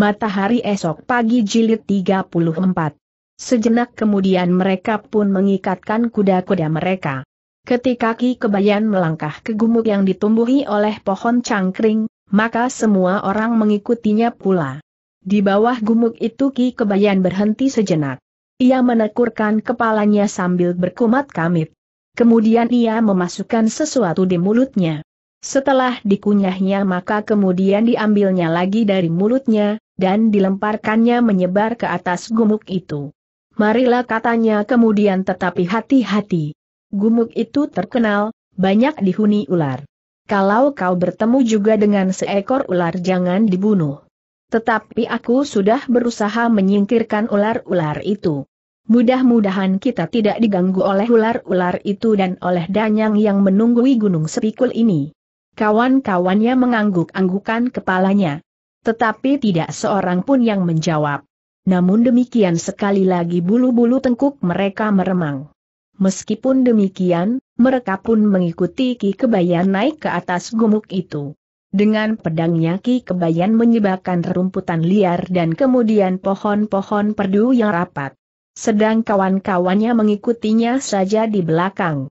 Matahari esok pagi jilid 34. Sejenak kemudian mereka pun mengikatkan kuda-kuda mereka. Ketika Ki Kebayan melangkah ke gumuk yang ditumbuhi oleh pohon cangkring, maka semua orang mengikutinya pula. Di bawah gumuk itu Ki Kebayan berhenti sejenak. Ia menekurkan kepalanya sambil berkumat kamit. Kemudian ia memasukkan sesuatu di mulutnya. Setelah dikunyahnya maka kemudian diambilnya lagi dari mulutnya, dan dilemparkannya menyebar ke atas gumuk itu. Marilah katanya kemudian tetapi hati-hati. Gumuk itu terkenal, banyak dihuni ular. Kalau kau bertemu juga dengan seekor ular jangan dibunuh. Tetapi aku sudah berusaha menyingkirkan ular-ular itu. Mudah-mudahan kita tidak diganggu oleh ular-ular itu dan oleh danyang yang menunggui gunung sepikul ini. Kawan-kawannya mengangguk-anggukan kepalanya. Tetapi tidak seorang pun yang menjawab. Namun demikian sekali lagi bulu-bulu tengkuk mereka meremang. Meskipun demikian, mereka pun mengikuti Ki Kebayan naik ke atas gumuk itu. Dengan pedangnya Ki Kebayan menyebabkan rerumputan liar dan kemudian pohon-pohon perdu yang rapat. Sedang kawan-kawannya mengikutinya saja di belakang.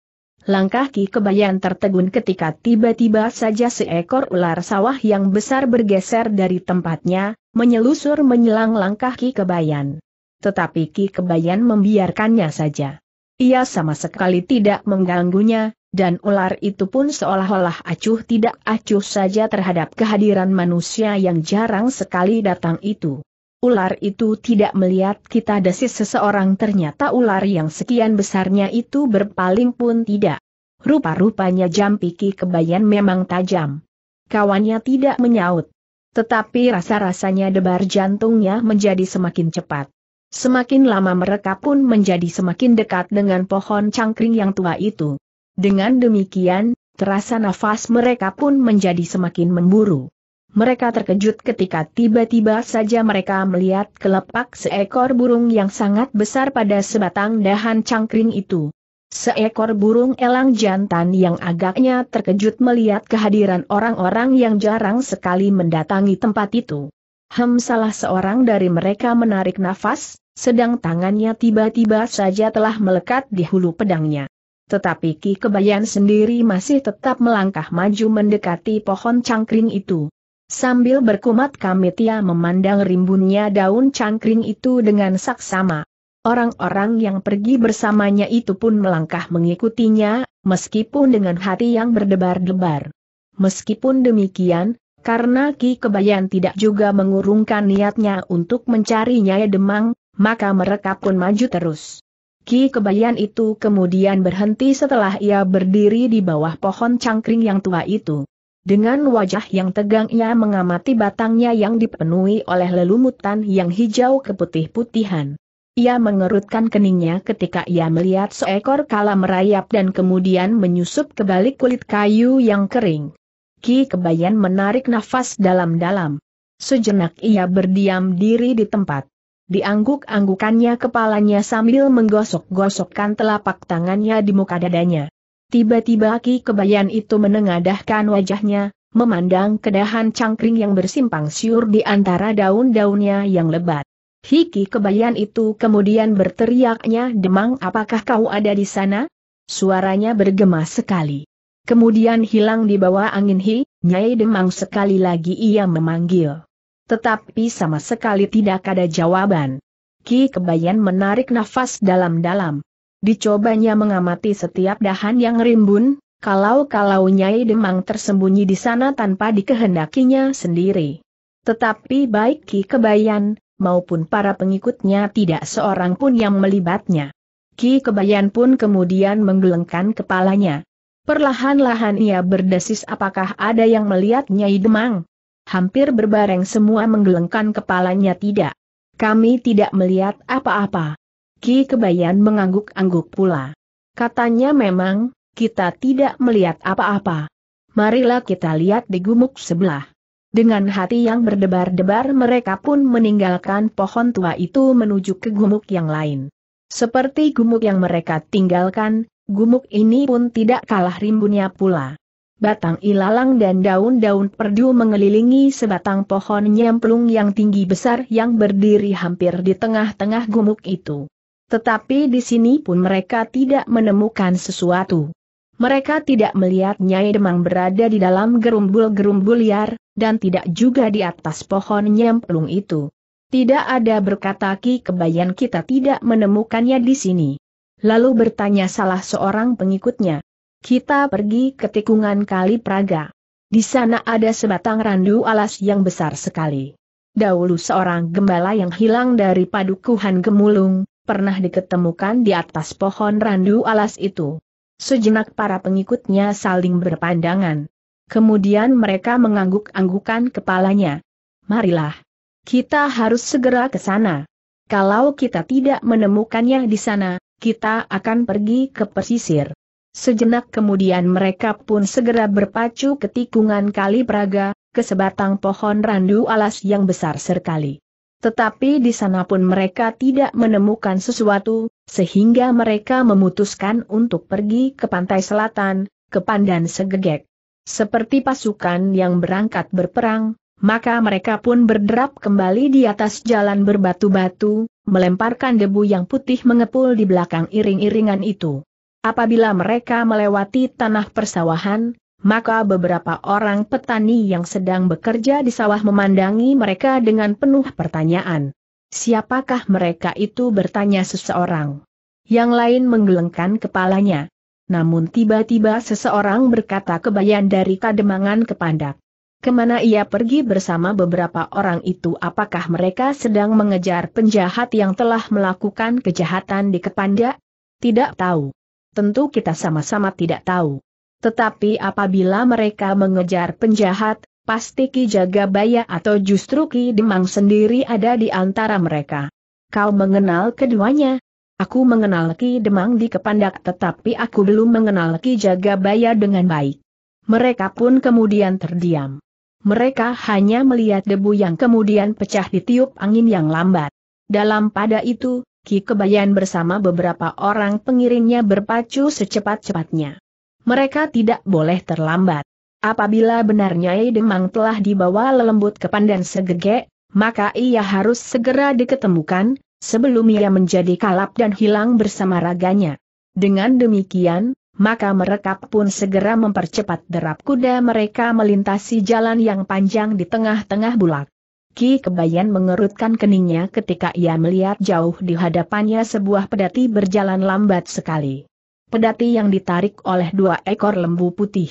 Langkah Ki Kebayan tertegun ketika tiba-tiba saja seekor ular sawah yang besar bergeser dari tempatnya, menyelusur menyelang langkah Ki Kebayan. Tetapi Ki Kebayan membiarkannya saja. Ia sama sekali tidak mengganggunya, dan ular itu pun seolah-olah acuh tidak acuh saja terhadap kehadiran manusia yang jarang sekali datang itu ular itu tidak melihat kita desis seseorang ternyata ular yang sekian besarnya itu berpaling pun tidak. Rupa-rupanya Jampiki kebayan memang tajam. Kawannya tidak menyaut. Tetapi rasa-rasanya debar jantungnya menjadi semakin cepat. Semakin lama mereka pun menjadi semakin dekat dengan pohon cangkring yang tua itu. Dengan demikian, terasa nafas mereka pun menjadi semakin memburu. Mereka terkejut ketika tiba-tiba saja mereka melihat kelepak seekor burung yang sangat besar pada sebatang dahan cangkring itu. Seekor burung elang jantan yang agaknya terkejut melihat kehadiran orang-orang yang jarang sekali mendatangi tempat itu. Hem salah seorang dari mereka menarik nafas, sedang tangannya tiba-tiba saja telah melekat di hulu pedangnya. Tetapi Ki Kebayan sendiri masih tetap melangkah maju mendekati pohon cangkring itu. Sambil berkumat kamit ia memandang rimbunnya daun cangkring itu dengan saksama. Orang-orang yang pergi bersamanya itu pun melangkah mengikutinya, meskipun dengan hati yang berdebar-debar. Meskipun demikian, karena Ki Kebayan tidak juga mengurungkan niatnya untuk mencari Nyai Demang, maka mereka pun maju terus. Ki Kebayan itu kemudian berhenti setelah ia berdiri di bawah pohon cangkring yang tua itu. Dengan wajah yang tegang ia mengamati batangnya yang dipenuhi oleh lelumutan yang hijau keputih-putihan. Ia mengerutkan keningnya ketika ia melihat seekor kala merayap dan kemudian menyusup ke balik kulit kayu yang kering. Ki Kebayan menarik nafas dalam-dalam. Sejenak ia berdiam diri di tempat. Diangguk-anggukannya kepalanya sambil menggosok-gosokkan telapak tangannya di muka dadanya. Tiba-tiba Aki Kebayan itu menengadahkan wajahnya, memandang kedahan cangkring yang bersimpang siur di antara daun-daunnya yang lebat. Hiki Kebayan itu kemudian berteriaknya demang apakah kau ada di sana? Suaranya bergema sekali. Kemudian hilang di bawah angin Hi, Nyai Demang sekali lagi ia memanggil. Tetapi sama sekali tidak ada jawaban. Ki Kebayan menarik nafas dalam-dalam. Dicobanya mengamati setiap dahan yang rimbun, kalau-kalau Nyai Demang tersembunyi di sana tanpa dikehendakinya sendiri. Tetapi baik Ki Kebayan, maupun para pengikutnya tidak seorang pun yang melibatnya. Ki Kebayan pun kemudian menggelengkan kepalanya. Perlahan-lahan ia berdesis apakah ada yang melihat Nyai Demang? Hampir berbareng semua menggelengkan kepalanya tidak. Kami tidak melihat apa-apa. Ki Kebayan mengangguk-angguk pula. Katanya memang, kita tidak melihat apa-apa. Marilah kita lihat di gumuk sebelah. Dengan hati yang berdebar-debar mereka pun meninggalkan pohon tua itu menuju ke gumuk yang lain. Seperti gumuk yang mereka tinggalkan, gumuk ini pun tidak kalah rimbunnya pula. Batang ilalang dan daun-daun perdu mengelilingi sebatang pohon nyemplung yang tinggi besar yang berdiri hampir di tengah-tengah gumuk itu. Tetapi di sini pun mereka tidak menemukan sesuatu. Mereka tidak melihat Nyai Demang berada di dalam gerumbul-gerumbul liar, dan tidak juga di atas pohon nyemplung itu. Tidak ada berkata Ki kebayan kita tidak menemukannya di sini. Lalu bertanya salah seorang pengikutnya. Kita pergi ke tikungan kali Praga. Di sana ada sebatang randu alas yang besar sekali. Dahulu seorang gembala yang hilang dari padukuhan gemulung, pernah diketemukan di atas pohon randu alas itu. Sejenak para pengikutnya saling berpandangan. Kemudian mereka mengangguk-anggukan kepalanya. Marilah. Kita harus segera ke sana. Kalau kita tidak menemukannya di sana, kita akan pergi ke pesisir. Sejenak kemudian mereka pun segera berpacu ke tikungan kali Praga, ke sebatang pohon randu alas yang besar sekali. Tetapi di sana pun mereka tidak menemukan sesuatu, sehingga mereka memutuskan untuk pergi ke pantai selatan, ke Pandan Segegek. Seperti pasukan yang berangkat berperang, maka mereka pun berderap kembali di atas jalan berbatu-batu, melemparkan debu yang putih mengepul di belakang iring-iringan itu. Apabila mereka melewati tanah persawahan, maka beberapa orang petani yang sedang bekerja di sawah memandangi mereka dengan penuh pertanyaan. Siapakah mereka itu bertanya seseorang? Yang lain menggelengkan kepalanya. Namun tiba-tiba seseorang berkata kebayan dari kademangan kepandak. Kemana ia pergi bersama beberapa orang itu apakah mereka sedang mengejar penjahat yang telah melakukan kejahatan di Kepanda? Tidak tahu. Tentu kita sama-sama tidak tahu. Tetapi apabila mereka mengejar penjahat, pasti Ki Jagabaya atau justru Ki Demang sendiri ada di antara mereka. Kau mengenal keduanya? Aku mengenal Ki Demang di Kepandak tetapi aku belum mengenal Ki Jagabaya dengan baik. Mereka pun kemudian terdiam. Mereka hanya melihat debu yang kemudian pecah di tiup angin yang lambat. Dalam pada itu, Ki Kebayan bersama beberapa orang pengiringnya berpacu secepat-cepatnya mereka tidak boleh terlambat. Apabila benar Nyai Demang telah dibawa lelembut ke Pandan Segege, maka ia harus segera diketemukan, sebelum ia menjadi kalap dan hilang bersama raganya. Dengan demikian, maka mereka pun segera mempercepat derap kuda mereka melintasi jalan yang panjang di tengah-tengah bulak. Ki Kebayan mengerutkan keningnya ketika ia melihat jauh di hadapannya sebuah pedati berjalan lambat sekali pedati yang ditarik oleh dua ekor lembu putih.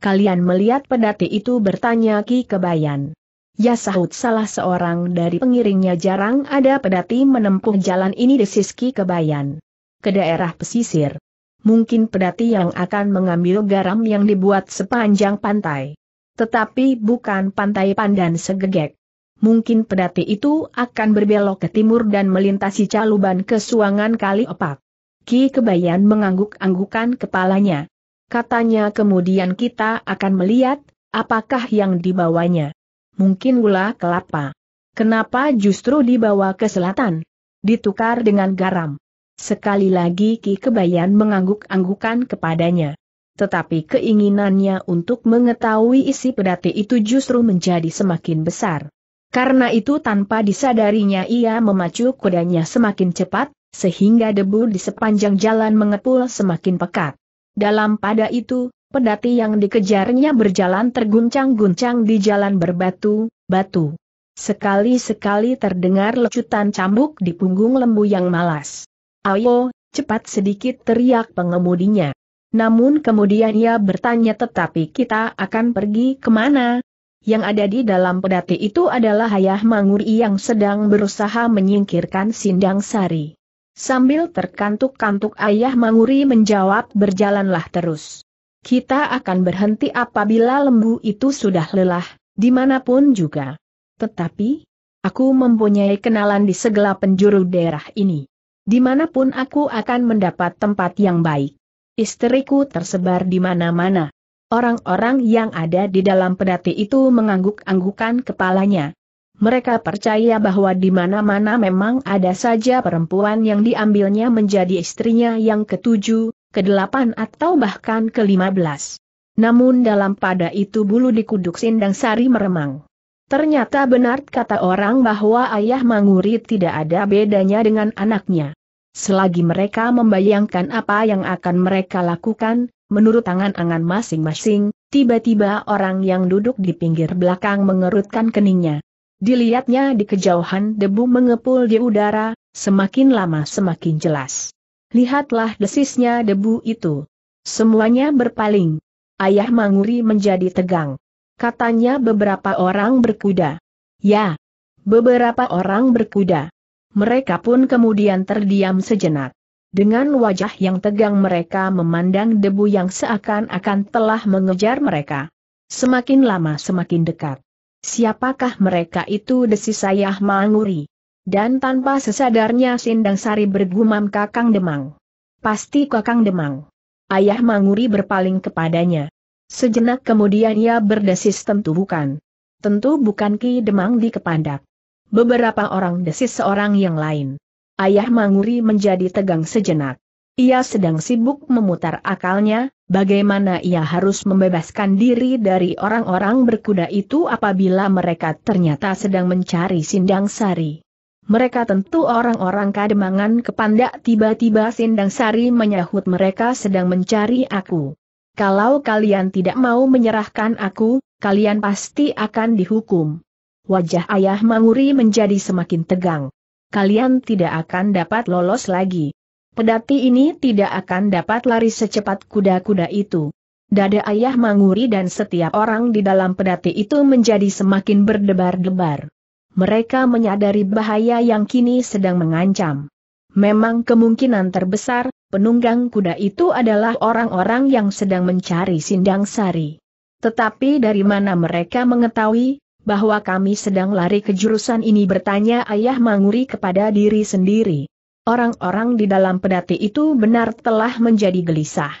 Kalian melihat pedati itu bertanya Ki Kebayan. Ya sahut salah seorang dari pengiringnya jarang ada pedati menempuh jalan ini desis Ki Kebayan. Ke daerah pesisir. Mungkin pedati yang akan mengambil garam yang dibuat sepanjang pantai. Tetapi bukan pantai pandan segegek. Mungkin pedati itu akan berbelok ke timur dan melintasi Caluban ke Suangan Kali Opak. Ki Kebayan mengangguk-anggukan kepalanya. Katanya kemudian kita akan melihat, apakah yang dibawanya. Mungkin gula kelapa. Kenapa justru dibawa ke selatan? Ditukar dengan garam. Sekali lagi Ki Kebayan mengangguk-anggukan kepadanya. Tetapi keinginannya untuk mengetahui isi pedati itu justru menjadi semakin besar. Karena itu tanpa disadarinya ia memacu kudanya semakin cepat, sehingga debu di sepanjang jalan mengepul semakin pekat. Dalam pada itu, pedati yang dikejarnya berjalan terguncang-guncang di jalan berbatu-batu. Sekali-sekali terdengar lecutan cambuk di punggung lembu yang malas. Ayo, cepat sedikit teriak pengemudinya. Namun kemudian ia bertanya tetapi kita akan pergi kemana? Yang ada di dalam pedati itu adalah ayah Manguri yang sedang berusaha menyingkirkan Sindang Sari. Sambil terkantuk-kantuk ayah Manguri menjawab berjalanlah terus. Kita akan berhenti apabila lembu itu sudah lelah, dimanapun juga. Tetapi, aku mempunyai kenalan di segala penjuru daerah ini. Dimanapun aku akan mendapat tempat yang baik. Istriku tersebar di mana-mana. Orang-orang yang ada di dalam pedati itu mengangguk-anggukan kepalanya, mereka percaya bahwa di mana-mana memang ada saja perempuan yang diambilnya menjadi istrinya yang ketujuh, kedelapan atau bahkan kelima belas. Namun dalam pada itu bulu di kuduk sindang sari meremang. Ternyata benar kata orang bahwa ayah Manguri tidak ada bedanya dengan anaknya. Selagi mereka membayangkan apa yang akan mereka lakukan, menurut angan-angan masing-masing, tiba-tiba orang yang duduk di pinggir belakang mengerutkan keningnya. Dilihatnya di kejauhan debu mengepul di udara, semakin lama semakin jelas. Lihatlah desisnya debu itu. Semuanya berpaling. Ayah Manguri menjadi tegang. Katanya beberapa orang berkuda. Ya, beberapa orang berkuda. Mereka pun kemudian terdiam sejenak. Dengan wajah yang tegang mereka memandang debu yang seakan-akan telah mengejar mereka. Semakin lama semakin dekat. Siapakah mereka itu desis saya manguri? Dan tanpa sesadarnya Sindang Sari bergumam kakang demang. Pasti kakang demang. Ayah manguri berpaling kepadanya. Sejenak kemudian ia berdesis tentu bukan. Tentu bukan Ki Demang di Kepandak. Beberapa orang desis seorang yang lain. Ayah Manguri menjadi tegang sejenak. Ia sedang sibuk memutar akalnya, bagaimana ia harus membebaskan diri dari orang-orang berkuda itu apabila mereka ternyata sedang mencari Sindang Sari. Mereka tentu orang-orang kademangan kepandak tiba-tiba Sindang Sari menyahut mereka sedang mencari aku. Kalau kalian tidak mau menyerahkan aku, kalian pasti akan dihukum. Wajah ayah Manguri menjadi semakin tegang. Kalian tidak akan dapat lolos lagi. Pedati ini tidak akan dapat lari secepat kuda-kuda itu. Dada ayah manguri dan setiap orang di dalam pedati itu menjadi semakin berdebar-debar. Mereka menyadari bahaya yang kini sedang mengancam. Memang kemungkinan terbesar, penunggang kuda itu adalah orang-orang yang sedang mencari sindang sari. Tetapi dari mana mereka mengetahui, bahwa kami sedang lari ke jurusan ini bertanya ayah manguri kepada diri sendiri. Orang-orang di dalam pedati itu benar telah menjadi gelisah.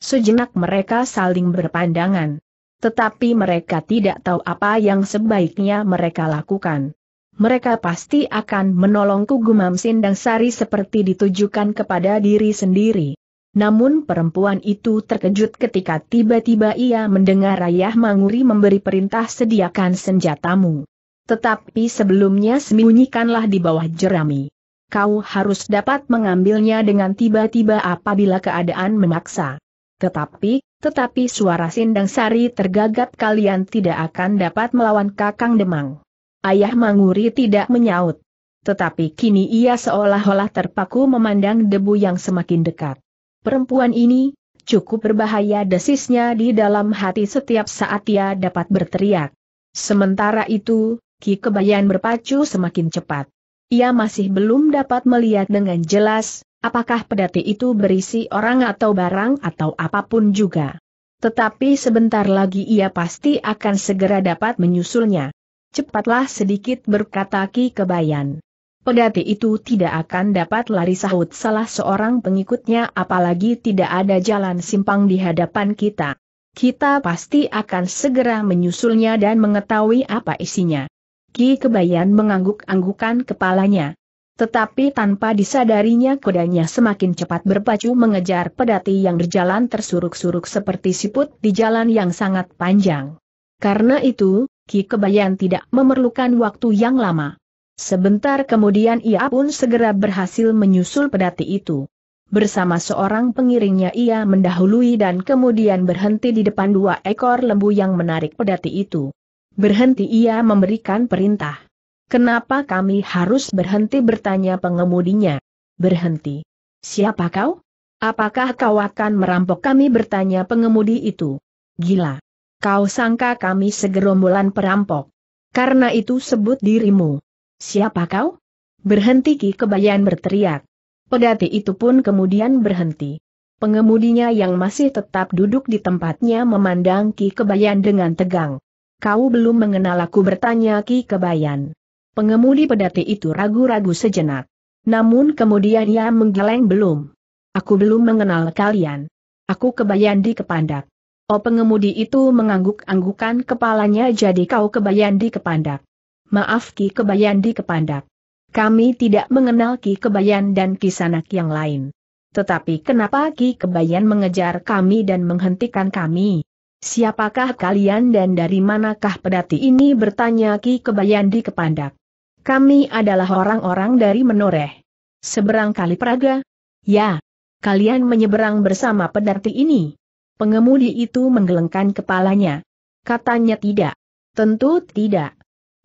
Sejenak mereka saling berpandangan. Tetapi mereka tidak tahu apa yang sebaiknya mereka lakukan. Mereka pasti akan menolongku gumam Sindang Sari seperti ditujukan kepada diri sendiri. Namun perempuan itu terkejut ketika tiba-tiba ia mendengar Ayah Manguri memberi perintah sediakan senjatamu. Tetapi sebelumnya sembunyikanlah di bawah jerami kau harus dapat mengambilnya dengan tiba-tiba apabila keadaan memaksa. Tetapi, tetapi suara Sindang Sari tergagap kalian tidak akan dapat melawan Kakang Demang. Ayah Manguri tidak menyaut. Tetapi kini ia seolah-olah terpaku memandang debu yang semakin dekat. Perempuan ini, cukup berbahaya desisnya di dalam hati setiap saat ia dapat berteriak. Sementara itu, Ki Kebayan berpacu semakin cepat. Ia masih belum dapat melihat dengan jelas, apakah pedati itu berisi orang atau barang atau apapun juga. Tetapi sebentar lagi ia pasti akan segera dapat menyusulnya. Cepatlah sedikit berkata Ki Kebayan. Pedati itu tidak akan dapat lari sahut salah seorang pengikutnya apalagi tidak ada jalan simpang di hadapan kita. Kita pasti akan segera menyusulnya dan mengetahui apa isinya. Ki Kebayan mengangguk-anggukan kepalanya. Tetapi tanpa disadarinya kodanya semakin cepat berpacu mengejar pedati yang berjalan tersuruk-suruk seperti siput di jalan yang sangat panjang. Karena itu, Ki Kebayan tidak memerlukan waktu yang lama. Sebentar kemudian ia pun segera berhasil menyusul pedati itu. Bersama seorang pengiringnya ia mendahului dan kemudian berhenti di depan dua ekor lembu yang menarik pedati itu. Berhenti ia memberikan perintah. Kenapa kami harus berhenti bertanya pengemudinya? Berhenti. Siapa kau? Apakah kau akan merampok kami bertanya pengemudi itu? Gila. Kau sangka kami segerombolan perampok. Karena itu sebut dirimu. Siapa kau? Berhenti Ki Kebayan berteriak. Pedati itu pun kemudian berhenti. Pengemudinya yang masih tetap duduk di tempatnya memandang Ki Kebayan dengan tegang. Kau belum mengenal aku bertanya Ki Kebayan. Pengemudi pedati itu ragu-ragu sejenak. Namun kemudian ia menggeleng belum. Aku belum mengenal kalian. Aku Kebayan di Kepandak. Oh pengemudi itu mengangguk-anggukan kepalanya jadi kau Kebayan di Kepandak. Maaf Ki Kebayan di Kepandak. Kami tidak mengenal Ki Kebayan dan Kisanak yang lain. Tetapi kenapa Ki Kebayan mengejar kami dan menghentikan kami? Siapakah kalian dan dari manakah pedati ini bertanya Ki Kebayandi Kepandak. Kami adalah orang-orang dari Menoreh. Seberang kali Praga? Ya. Kalian menyeberang bersama pedati ini. Pengemudi itu menggelengkan kepalanya. Katanya tidak. Tentu tidak.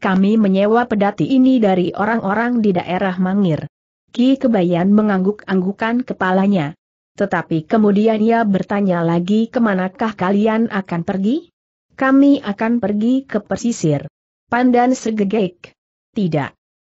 Kami menyewa pedati ini dari orang-orang di daerah Mangir. Ki Kebayan mengangguk-anggukan kepalanya. Tetapi kemudian ia bertanya lagi kemanakah kalian akan pergi? Kami akan pergi ke pesisir. Pandan segegek. Tidak.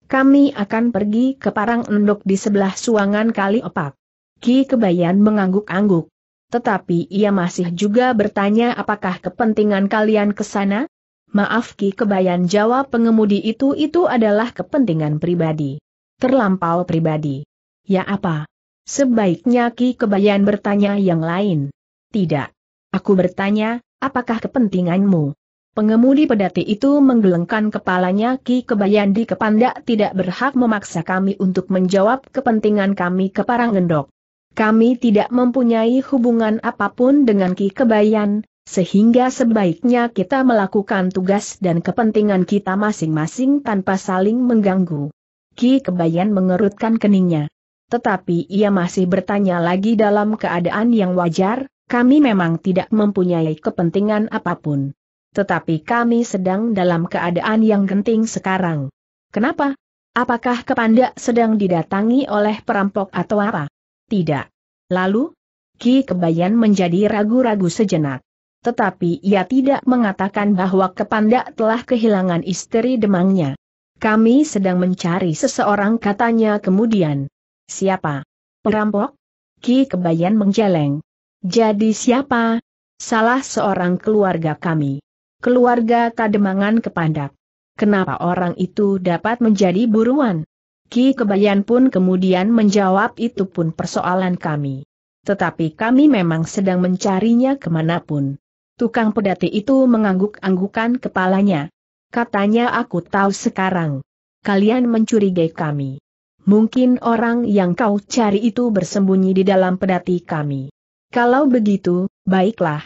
Kami akan pergi ke Parang Endok di sebelah suangan Kali Opak. Ki Kebayan mengangguk-angguk. Tetapi ia masih juga bertanya apakah kepentingan kalian ke sana? Maaf Ki Kebayan jawab pengemudi itu itu adalah kepentingan pribadi. Terlampau pribadi. Ya apa? Sebaiknya Ki Kebayan bertanya yang lain. Tidak. Aku bertanya, apakah kepentinganmu? Pengemudi pedati itu menggelengkan kepalanya Ki Kebayan di kepandak tidak berhak memaksa kami untuk menjawab kepentingan kami ke Parangendok. Kami tidak mempunyai hubungan apapun dengan Ki Kebayan, sehingga sebaiknya kita melakukan tugas dan kepentingan kita masing-masing tanpa saling mengganggu. Ki Kebayan mengerutkan keningnya tetapi ia masih bertanya lagi dalam keadaan yang wajar, kami memang tidak mempunyai kepentingan apapun. Tetapi kami sedang dalam keadaan yang genting sekarang. Kenapa? Apakah Kepanda sedang didatangi oleh perampok atau apa? Tidak. Lalu, Ki Kebayan menjadi ragu-ragu sejenak. Tetapi ia tidak mengatakan bahwa Kepanda telah kehilangan istri demangnya. Kami sedang mencari seseorang katanya kemudian. Siapa? Perampok? Ki Kebayan menjeleng. Jadi siapa? Salah seorang keluarga kami. Keluarga Kademangan Kepandak. Kenapa orang itu dapat menjadi buruan? Ki Kebayan pun kemudian menjawab itu pun persoalan kami. Tetapi kami memang sedang mencarinya kemanapun. Tukang pedati itu mengangguk-anggukan kepalanya. Katanya aku tahu sekarang. Kalian mencurigai kami mungkin orang yang kau cari itu bersembunyi di dalam pedati kami. Kalau begitu, baiklah.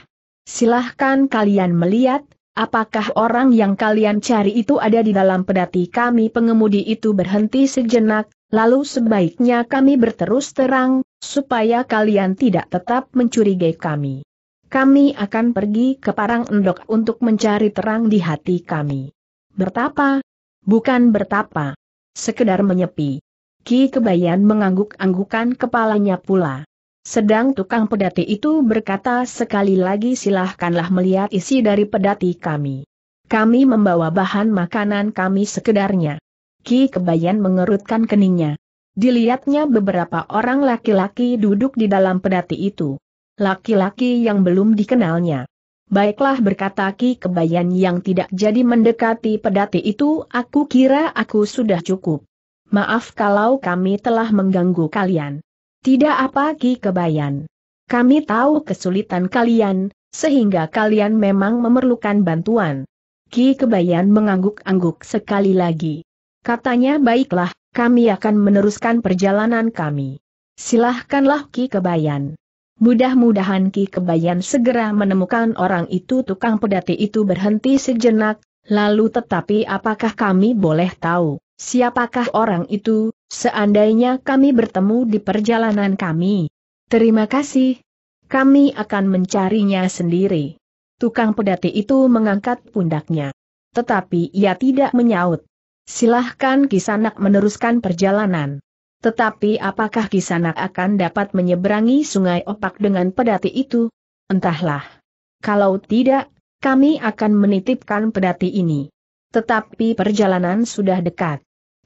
Silahkan kalian melihat, apakah orang yang kalian cari itu ada di dalam pedati kami pengemudi itu berhenti sejenak, lalu sebaiknya kami berterus terang, supaya kalian tidak tetap mencurigai kami. Kami akan pergi ke Parang Endok untuk mencari terang di hati kami. Bertapa? Bukan bertapa. Sekedar menyepi. Ki Kebayan mengangguk-anggukan kepalanya pula. Sedang tukang pedati itu berkata sekali lagi silahkanlah melihat isi dari pedati kami. Kami membawa bahan makanan kami sekedarnya. Ki Kebayan mengerutkan keningnya. Dilihatnya beberapa orang laki-laki duduk di dalam pedati itu. Laki-laki yang belum dikenalnya. Baiklah berkata Ki Kebayan yang tidak jadi mendekati pedati itu, aku kira aku sudah cukup. Maaf kalau kami telah mengganggu kalian. Tidak apa Ki Kebayan. Kami tahu kesulitan kalian, sehingga kalian memang memerlukan bantuan. Ki Kebayan mengangguk-angguk sekali lagi. Katanya baiklah, kami akan meneruskan perjalanan kami. Silahkanlah Ki Kebayan. Mudah-mudahan Ki Kebayan segera menemukan orang itu tukang pedati itu berhenti sejenak, lalu tetapi apakah kami boleh tahu? Siapakah orang itu, seandainya kami bertemu di perjalanan kami? Terima kasih. Kami akan mencarinya sendiri. Tukang pedati itu mengangkat pundaknya. Tetapi ia tidak menyaut. Silahkan Kisanak meneruskan perjalanan. Tetapi apakah Kisanak akan dapat menyeberangi sungai opak dengan pedati itu? Entahlah. Kalau tidak, kami akan menitipkan pedati ini. Tetapi perjalanan sudah dekat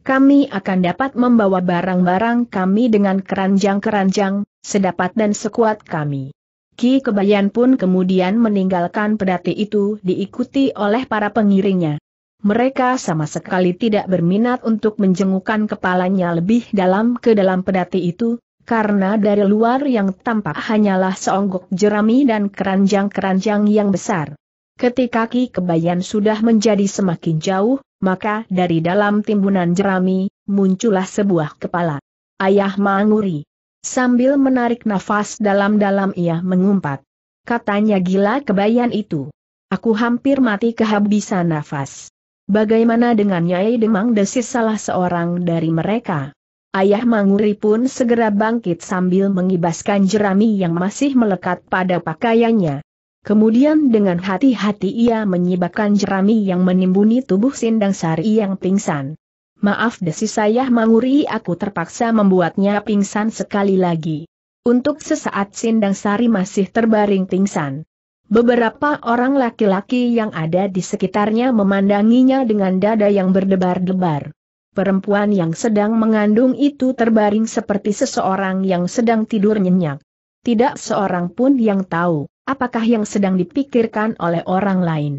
kami akan dapat membawa barang-barang kami dengan keranjang-keranjang, sedapat dan sekuat kami. Ki Kebayan pun kemudian meninggalkan pedati itu diikuti oleh para pengiringnya. Mereka sama sekali tidak berminat untuk menjengukkan kepalanya lebih dalam ke dalam pedati itu, karena dari luar yang tampak hanyalah seonggok jerami dan keranjang-keranjang yang besar. Ketika Ki Kebayan sudah menjadi semakin jauh, maka dari dalam timbunan jerami, muncullah sebuah kepala. Ayah Manguri. Sambil menarik nafas dalam-dalam ia mengumpat. Katanya gila kebayan itu. Aku hampir mati kehabisan nafas. Bagaimana dengan Nyai Demang desis salah seorang dari mereka? Ayah Manguri pun segera bangkit sambil mengibaskan jerami yang masih melekat pada pakaiannya. Kemudian dengan hati-hati ia menyibakkan jerami yang menimbuni tubuh Sindang Sari yang pingsan. Maaf desi saya manguri aku terpaksa membuatnya pingsan sekali lagi. Untuk sesaat Sindang Sari masih terbaring pingsan. Beberapa orang laki-laki yang ada di sekitarnya memandanginya dengan dada yang berdebar-debar. Perempuan yang sedang mengandung itu terbaring seperti seseorang yang sedang tidur nyenyak. Tidak seorang pun yang tahu apakah yang sedang dipikirkan oleh orang lain.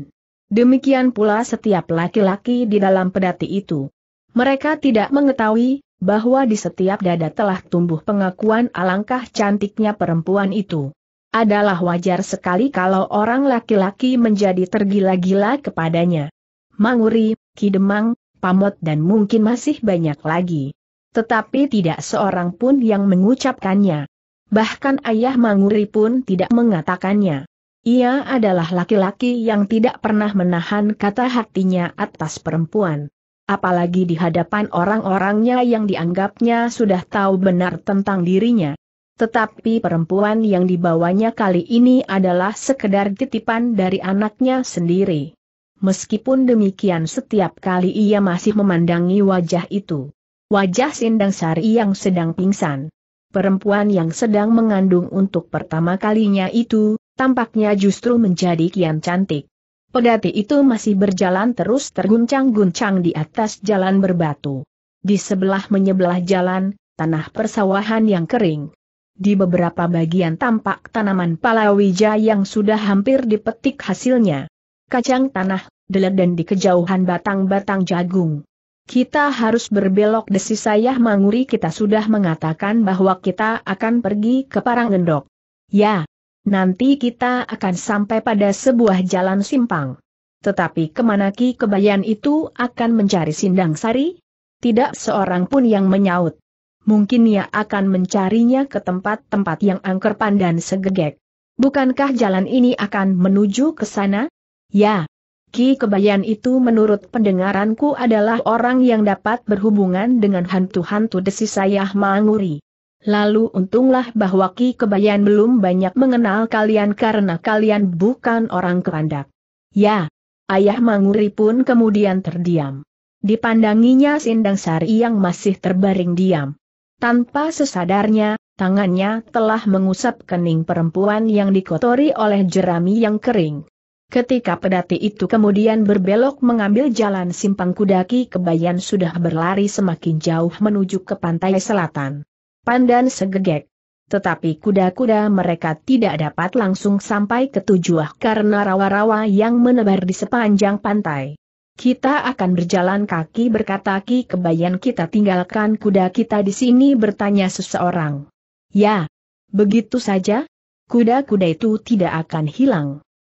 Demikian pula setiap laki-laki di dalam pedati itu. Mereka tidak mengetahui bahwa di setiap dada telah tumbuh pengakuan alangkah cantiknya perempuan itu. Adalah wajar sekali kalau orang laki-laki menjadi tergila-gila kepadanya. Manguri, Kidemang, Pamot dan mungkin masih banyak lagi. Tetapi tidak seorang pun yang mengucapkannya. Bahkan ayah Manguri pun tidak mengatakannya. Ia adalah laki-laki yang tidak pernah menahan kata hatinya atas perempuan. Apalagi di hadapan orang-orangnya yang dianggapnya sudah tahu benar tentang dirinya. Tetapi perempuan yang dibawanya kali ini adalah sekedar titipan dari anaknya sendiri. Meskipun demikian setiap kali ia masih memandangi wajah itu. Wajah Sindang Sari yang sedang pingsan perempuan yang sedang mengandung untuk pertama kalinya itu, tampaknya justru menjadi kian cantik. Pedati itu masih berjalan terus terguncang-guncang di atas jalan berbatu. Di sebelah menyebelah jalan, tanah persawahan yang kering. Di beberapa bagian tampak tanaman palawija yang sudah hampir dipetik hasilnya. Kacang tanah, delet dan di kejauhan batang-batang jagung. Kita harus berbelok desi saya manguri kita sudah mengatakan bahwa kita akan pergi ke Parangendok. Ya, nanti kita akan sampai pada sebuah jalan simpang. Tetapi kemana Ki Kebayan itu akan mencari Sindang Sari? Tidak seorang pun yang menyaut. Mungkin ia akan mencarinya ke tempat-tempat yang angker pandan segegek. Bukankah jalan ini akan menuju ke sana? Ya, Ki Kebayan itu menurut pendengaranku adalah orang yang dapat berhubungan dengan hantu-hantu desi sayah Manguri. Lalu untunglah bahwa Ki Kebayan belum banyak mengenal kalian karena kalian bukan orang kerandak. Ya, ayah Manguri pun kemudian terdiam. Dipandanginya Sindang Sari yang masih terbaring diam. Tanpa sesadarnya, tangannya telah mengusap kening perempuan yang dikotori oleh jerami yang kering. Ketika pedati itu kemudian berbelok mengambil jalan simpang kudaki kebayan sudah berlari semakin jauh menuju ke pantai selatan. Pandan segegek. Tetapi kuda-kuda mereka tidak dapat langsung sampai ke tujuan karena rawa-rawa yang menebar di sepanjang pantai. Kita akan berjalan kaki berkata Ki kebayan kita tinggalkan kuda kita di sini bertanya seseorang. Ya, begitu saja? Kuda-kuda itu tidak akan hilang.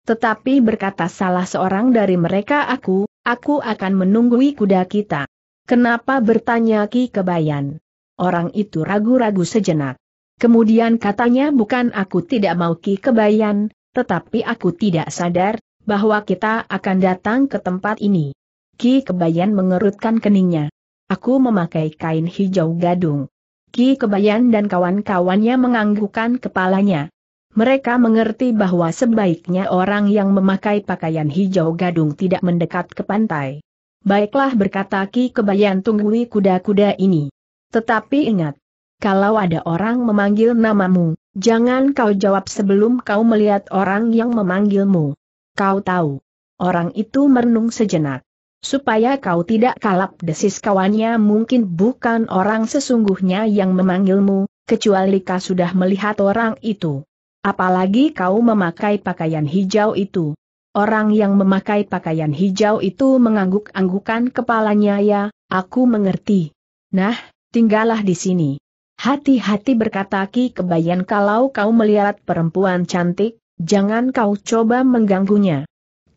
Tetapi berkata salah seorang dari mereka aku, aku akan menunggui kuda kita. Kenapa bertanya Ki Kebayan? Orang itu ragu-ragu sejenak. Kemudian katanya bukan aku tidak mau Ki Kebayan, tetapi aku tidak sadar, bahwa kita akan datang ke tempat ini. Ki Kebayan mengerutkan keningnya. Aku memakai kain hijau gadung. Ki Kebayan dan kawan-kawannya menganggukkan kepalanya. Mereka mengerti bahwa sebaiknya orang yang memakai pakaian hijau gadung tidak mendekat ke pantai. Baiklah berkata Ki Kebayan tunggui kuda-kuda ini. Tetapi ingat, kalau ada orang memanggil namamu, jangan kau jawab sebelum kau melihat orang yang memanggilmu. Kau tahu, orang itu merenung sejenak. Supaya kau tidak kalap desis kawannya mungkin bukan orang sesungguhnya yang memanggilmu, kecuali kau sudah melihat orang itu. Apalagi kau memakai pakaian hijau itu. Orang yang memakai pakaian hijau itu mengangguk-anggukan kepalanya ya, aku mengerti. Nah, tinggallah di sini. Hati-hati berkata Ki Kebayan kalau kau melihat perempuan cantik, jangan kau coba mengganggunya.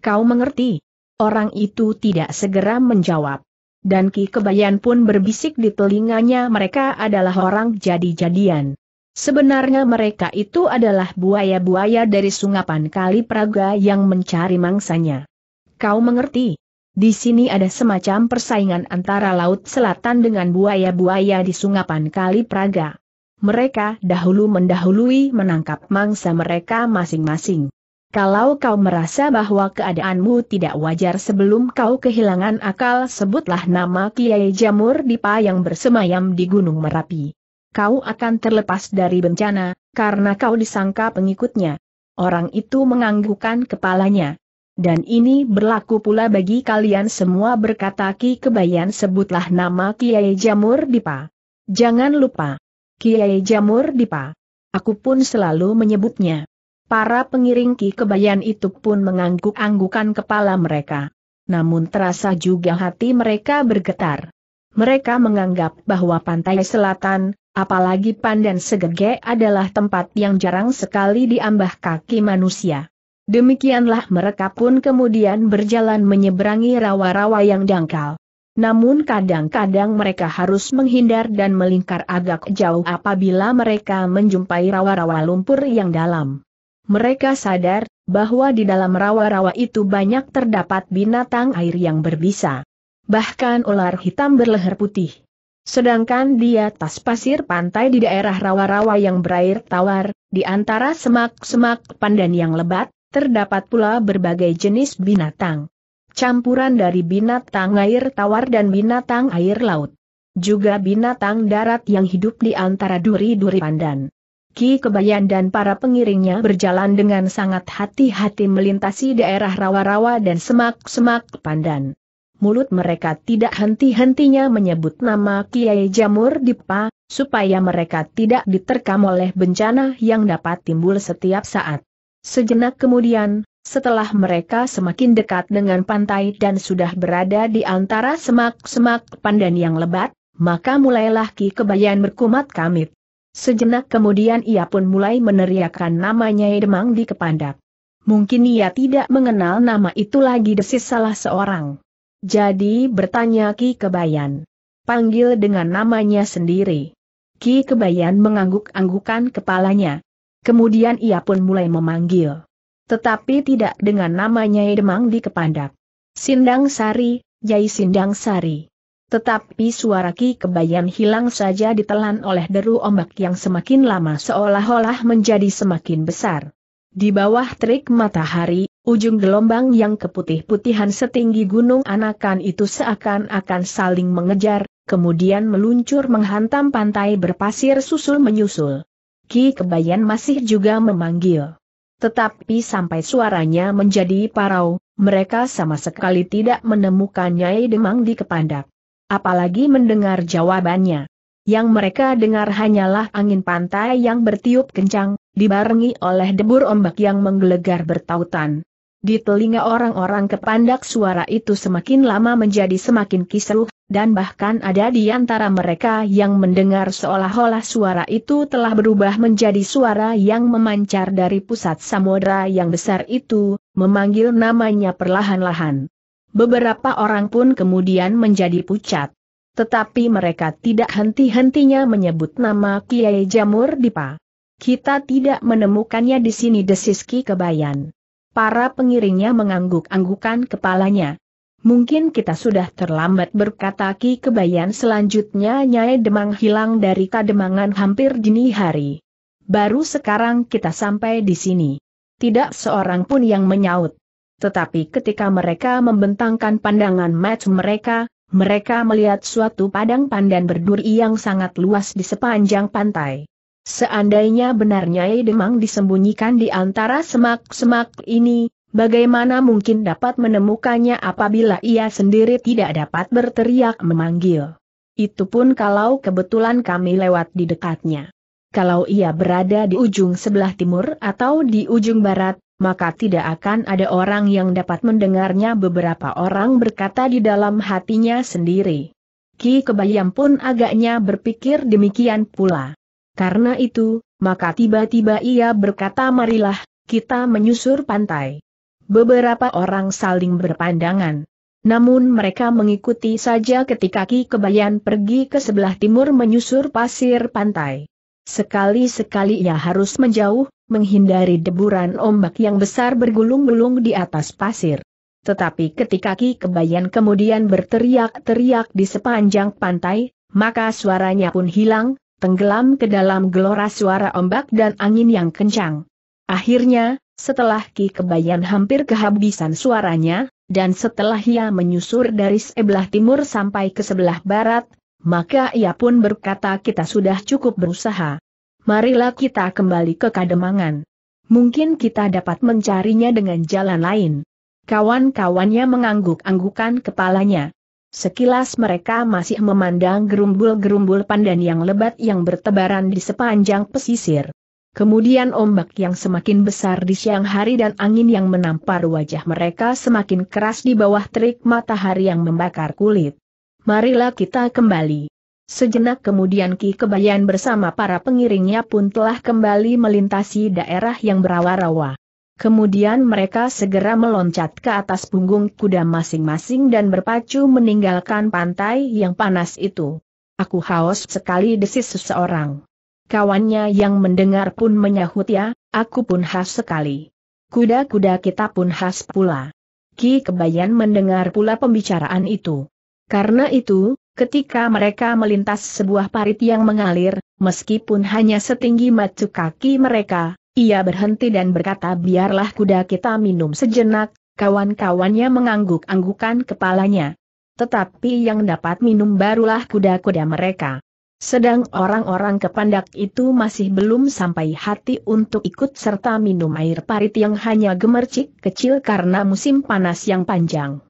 Kau mengerti? Orang itu tidak segera menjawab. Dan Ki Kebayan pun berbisik di telinganya mereka adalah orang jadi-jadian. Sebenarnya mereka itu adalah buaya-buaya dari sungapan kali Praga yang mencari mangsanya. Kau mengerti? Di sini ada semacam persaingan antara Laut Selatan dengan buaya-buaya di sungapan kali Praga. Mereka dahulu mendahului menangkap mangsa mereka masing-masing. Kalau kau merasa bahwa keadaanmu tidak wajar sebelum kau kehilangan akal sebutlah nama Kiai Jamur Dipa yang bersemayam di Gunung Merapi kau akan terlepas dari bencana, karena kau disangka pengikutnya. Orang itu menganggukkan kepalanya. Dan ini berlaku pula bagi kalian semua berkata Ki Kebayan sebutlah nama Kiai Jamur Dipa. Jangan lupa, Kiai Jamur Dipa. Aku pun selalu menyebutnya. Para pengiring Ki Kebayan itu pun mengangguk-anggukan kepala mereka. Namun terasa juga hati mereka bergetar. Mereka menganggap bahwa pantai selatan, Apalagi Pandan Segege adalah tempat yang jarang sekali diambah kaki manusia. Demikianlah mereka pun kemudian berjalan menyeberangi rawa-rawa yang dangkal. Namun kadang-kadang mereka harus menghindar dan melingkar agak jauh apabila mereka menjumpai rawa-rawa lumpur yang dalam. Mereka sadar bahwa di dalam rawa-rawa itu banyak terdapat binatang air yang berbisa. Bahkan ular hitam berleher putih. Sedangkan di atas pasir pantai di daerah rawa-rawa yang berair tawar, di antara semak-semak pandan yang lebat, terdapat pula berbagai jenis binatang. Campuran dari binatang air tawar dan binatang air laut. Juga binatang darat yang hidup di antara duri-duri pandan. Ki Kebayan dan para pengiringnya berjalan dengan sangat hati-hati melintasi daerah rawa-rawa dan semak-semak pandan mulut mereka tidak henti-hentinya menyebut nama Kiai Jamur Dipa, supaya mereka tidak diterkam oleh bencana yang dapat timbul setiap saat. Sejenak kemudian, setelah mereka semakin dekat dengan pantai dan sudah berada di antara semak-semak pandan yang lebat, maka mulailah Ki Kebayan berkumat kamit. Sejenak kemudian ia pun mulai meneriakkan namanya Demang di Kepandak. Mungkin ia tidak mengenal nama itu lagi desis salah seorang. Jadi bertanya Ki Kebayan. Panggil dengan namanya sendiri. Ki Kebayan mengangguk-anggukan kepalanya. Kemudian ia pun mulai memanggil. Tetapi tidak dengan namanya Demang di kepandak. Sindang Sari, Yai Sindang Sari. Tetapi suara Ki Kebayan hilang saja ditelan oleh deru ombak yang semakin lama seolah-olah menjadi semakin besar. Di bawah terik matahari, Ujung gelombang yang keputih-putihan setinggi gunung anakan itu seakan-akan saling mengejar, kemudian meluncur menghantam pantai berpasir susul menyusul. Ki Kebayan masih juga memanggil. Tetapi sampai suaranya menjadi parau, mereka sama sekali tidak menemukan Nyai Demang di Kepandak. Apalagi mendengar jawabannya. Yang mereka dengar hanyalah angin pantai yang bertiup kencang, dibarengi oleh debur ombak yang menggelegar bertautan. Di telinga orang-orang kepandak suara itu semakin lama menjadi semakin kisruh, dan bahkan ada di antara mereka yang mendengar seolah-olah suara itu telah berubah menjadi suara yang memancar dari pusat samudera yang besar itu, memanggil namanya perlahan-lahan. Beberapa orang pun kemudian menjadi pucat. Tetapi mereka tidak henti-hentinya menyebut nama Kiai Jamur Dipa. Kita tidak menemukannya di sini Desiski Kebayan. Para pengiringnya mengangguk-anggukan kepalanya. Mungkin kita sudah terlambat berkata Ki Kebayan selanjutnya Nyai Demang hilang dari kademangan hampir dini hari. Baru sekarang kita sampai di sini. Tidak seorang pun yang menyaut. Tetapi ketika mereka membentangkan pandangan match mereka, mereka melihat suatu padang pandan berduri yang sangat luas di sepanjang pantai. Seandainya benar Nyai Demang disembunyikan di antara semak-semak ini, bagaimana mungkin dapat menemukannya apabila ia sendiri tidak dapat berteriak memanggil. Itu pun kalau kebetulan kami lewat di dekatnya. Kalau ia berada di ujung sebelah timur atau di ujung barat, maka tidak akan ada orang yang dapat mendengarnya beberapa orang berkata di dalam hatinya sendiri. Ki Kebayam pun agaknya berpikir demikian pula. Karena itu, maka tiba-tiba ia berkata marilah, kita menyusur pantai. Beberapa orang saling berpandangan. Namun mereka mengikuti saja ketika Ki Kebayan pergi ke sebelah timur menyusur pasir pantai. Sekali-sekali ia harus menjauh, menghindari deburan ombak yang besar bergulung-gulung di atas pasir. Tetapi ketika Ki Kebayan kemudian berteriak-teriak di sepanjang pantai, maka suaranya pun hilang, tenggelam ke dalam gelora suara ombak dan angin yang kencang. Akhirnya, setelah Ki Kebayan hampir kehabisan suaranya, dan setelah ia menyusur dari sebelah timur sampai ke sebelah barat, maka ia pun berkata kita sudah cukup berusaha. Marilah kita kembali ke Kademangan. Mungkin kita dapat mencarinya dengan jalan lain. Kawan-kawannya mengangguk-anggukan kepalanya. Sekilas mereka masih memandang gerumbul-gerumbul pandan yang lebat yang bertebaran di sepanjang pesisir. Kemudian ombak yang semakin besar di siang hari dan angin yang menampar wajah mereka semakin keras di bawah terik matahari yang membakar kulit. Marilah kita kembali. Sejenak kemudian Ki Kebayan bersama para pengiringnya pun telah kembali melintasi daerah yang berawa-rawa. Kemudian mereka segera meloncat ke atas punggung kuda masing-masing dan berpacu meninggalkan pantai yang panas itu. Aku haus sekali desis seseorang. Kawannya yang mendengar pun menyahut ya, aku pun khas sekali. Kuda-kuda kita pun khas pula. Ki Kebayan mendengar pula pembicaraan itu. Karena itu, ketika mereka melintas sebuah parit yang mengalir, meskipun hanya setinggi macu kaki mereka, ia berhenti dan berkata biarlah kuda kita minum sejenak, kawan-kawannya mengangguk-anggukan kepalanya. Tetapi yang dapat minum barulah kuda-kuda mereka. Sedang orang-orang kepandak itu masih belum sampai hati untuk ikut serta minum air parit yang hanya gemercik kecil karena musim panas yang panjang.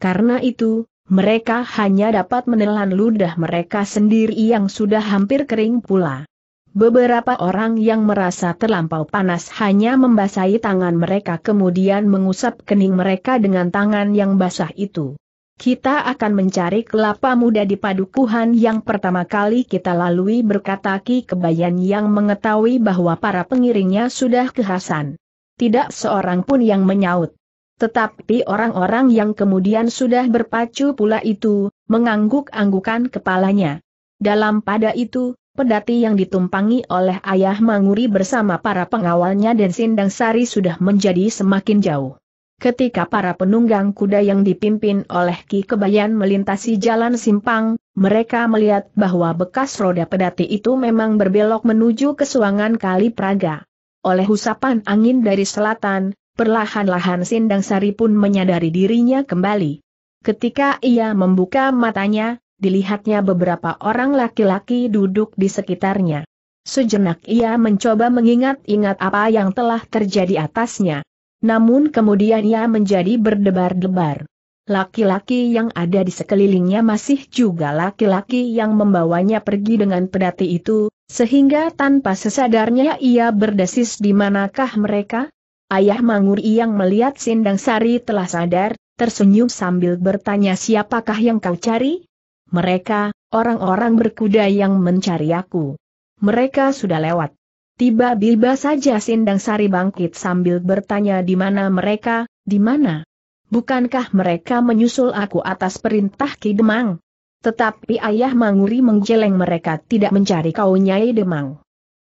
Karena itu, mereka hanya dapat menelan ludah mereka sendiri yang sudah hampir kering pula. Beberapa orang yang merasa terlampau panas hanya membasahi tangan mereka kemudian mengusap kening mereka dengan tangan yang basah itu. Kita akan mencari kelapa muda di padukuhan yang pertama kali kita lalui berkata Ki Kebayan yang mengetahui bahwa para pengiringnya sudah kehasan. Tidak seorang pun yang menyaut. Tetapi orang-orang yang kemudian sudah berpacu pula itu, mengangguk-anggukan kepalanya. Dalam pada itu, Pedati yang ditumpangi oleh ayah Manguri bersama para pengawalnya dan Sindang Sari sudah menjadi semakin jauh. Ketika para penunggang kuda yang dipimpin oleh Ki Kebayan melintasi jalan simpang, mereka melihat bahwa bekas roda pedati itu memang berbelok menuju ke suangan Kali Praga. Oleh usapan angin dari selatan, perlahan-lahan Sindang Sari pun menyadari dirinya kembali. Ketika ia membuka matanya, dilihatnya beberapa orang laki-laki duduk di sekitarnya. Sejenak ia mencoba mengingat-ingat apa yang telah terjadi atasnya. Namun kemudian ia menjadi berdebar-debar. Laki-laki yang ada di sekelilingnya masih juga laki-laki yang membawanya pergi dengan pedati itu, sehingga tanpa sesadarnya ia berdesis di manakah mereka? Ayah Manguri yang melihat Sindang Sari telah sadar, tersenyum sambil bertanya siapakah yang kau cari? Mereka, orang-orang berkuda yang mencari aku. Mereka sudah lewat. Tiba-tiba saja Sindang Sari bangkit sambil bertanya di mana mereka, di mana? Bukankah mereka menyusul aku atas perintah Ki Demang? Tetapi ayah Manguri menggeleng mereka tidak mencari kau Nyai Demang.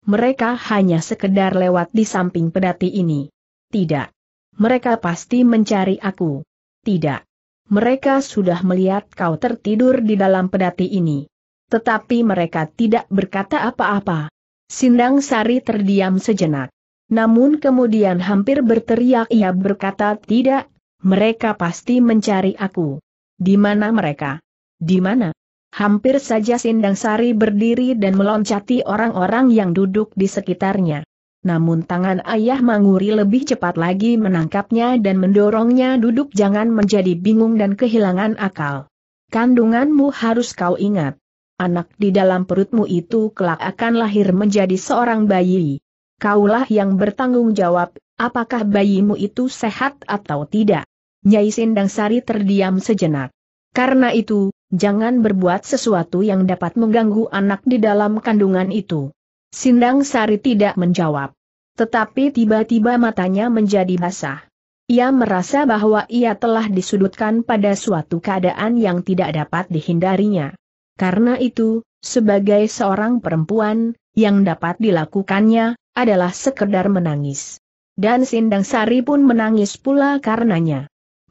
Mereka hanya sekedar lewat di samping pedati ini. Tidak. Mereka pasti mencari aku. Tidak mereka sudah melihat kau tertidur di dalam pedati ini. Tetapi mereka tidak berkata apa-apa. Sindang Sari terdiam sejenak. Namun kemudian hampir berteriak ia berkata tidak, mereka pasti mencari aku. Di mana mereka? Di mana? Hampir saja Sindang Sari berdiri dan meloncati orang-orang yang duduk di sekitarnya. Namun tangan ayah Manguri lebih cepat lagi menangkapnya dan mendorongnya duduk jangan menjadi bingung dan kehilangan akal. Kandunganmu harus kau ingat. Anak di dalam perutmu itu kelak akan lahir menjadi seorang bayi. Kaulah yang bertanggung jawab, apakah bayimu itu sehat atau tidak. Nyai Sindang Sari terdiam sejenak. Karena itu, jangan berbuat sesuatu yang dapat mengganggu anak di dalam kandungan itu. Sindang Sari tidak menjawab. Tetapi tiba-tiba matanya menjadi basah. Ia merasa bahwa ia telah disudutkan pada suatu keadaan yang tidak dapat dihindarinya. Karena itu, sebagai seorang perempuan, yang dapat dilakukannya, adalah sekedar menangis. Dan Sindang Sari pun menangis pula karenanya.